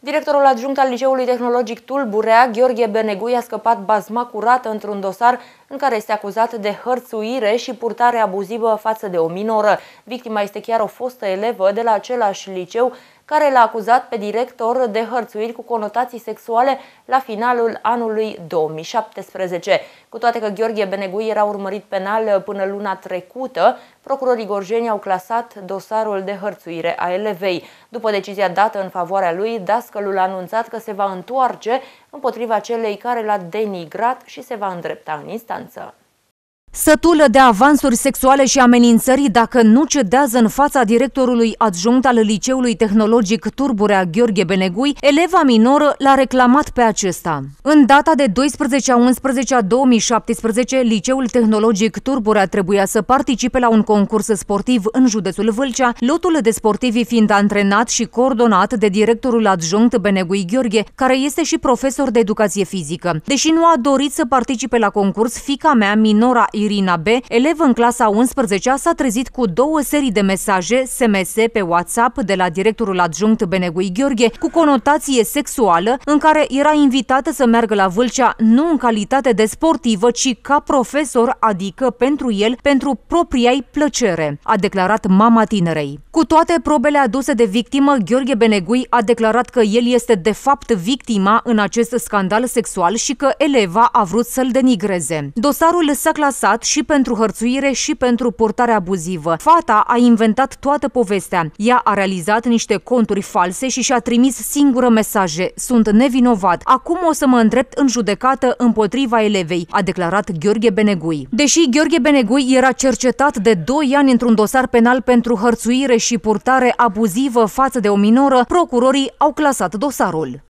Directorul adjunct al Liceului Tehnologic Tulburea, Gheorghe Benegui, a scăpat bazma curată într-un dosar în care este acuzat de hărțuire și purtare abuzivă față de o minoră. Victima este chiar o fostă elevă de la același liceu care l-a acuzat pe director de hărțuiri cu conotații sexuale la finalul anului 2017. Cu toate că Gheorghe Benegui era urmărit penal până luna trecută, procurorii gorjeni au clasat dosarul de hărțuire a elevei. După decizia dată în favoarea lui, dascălul a anunțat că se va întoarce împotriva celei care l-a denigrat și se va îndrepta în instanță. Sătulă de avansuri sexuale și amenințări dacă nu cedează în fața directorului adjunct al Liceului Tehnologic Turburea Gheorghe Benegui, eleva minoră l-a reclamat pe acesta. În data de 12 a 11 a 2017, Liceul Tehnologic Turburea trebuia să participe la un concurs sportiv în județul Vâlcea, lotul de sportivi fiind antrenat și coordonat de directorul adjunct Benegui Gheorghe, care este și profesor de educație fizică. Deși nu a dorit să participe la concurs, fica mea, minora Irina B., elevă în clasa 11-a, s-a trezit cu două serii de mesaje SMS pe WhatsApp de la directorul adjunct Benegui Gheorghe cu conotație sexuală, în care era invitată să meargă la Vâlcea nu în calitate de sportivă, ci ca profesor, adică pentru el, pentru propria ei plăcere, a declarat mama tinerei. Cu toate probele aduse de victimă, Gheorghe Benegui a declarat că el este de fapt victima în acest scandal sexual și că eleva a vrut să-l denigreze. Dosarul s-a clasat acuzat și pentru hărțuire și pentru portare abuzivă. Fata a inventat toată povestea. Ea a realizat niște conturi false și și-a trimis singură mesaje. Sunt nevinovat. Acum o să mă îndrept în judecată împotriva elevei, a declarat Gheorghe Benegui. Deși Gheorghe Benegui era cercetat de 2 ani într-un dosar penal pentru hărțuire și purtare abuzivă față de o minoră, procurorii au clasat dosarul.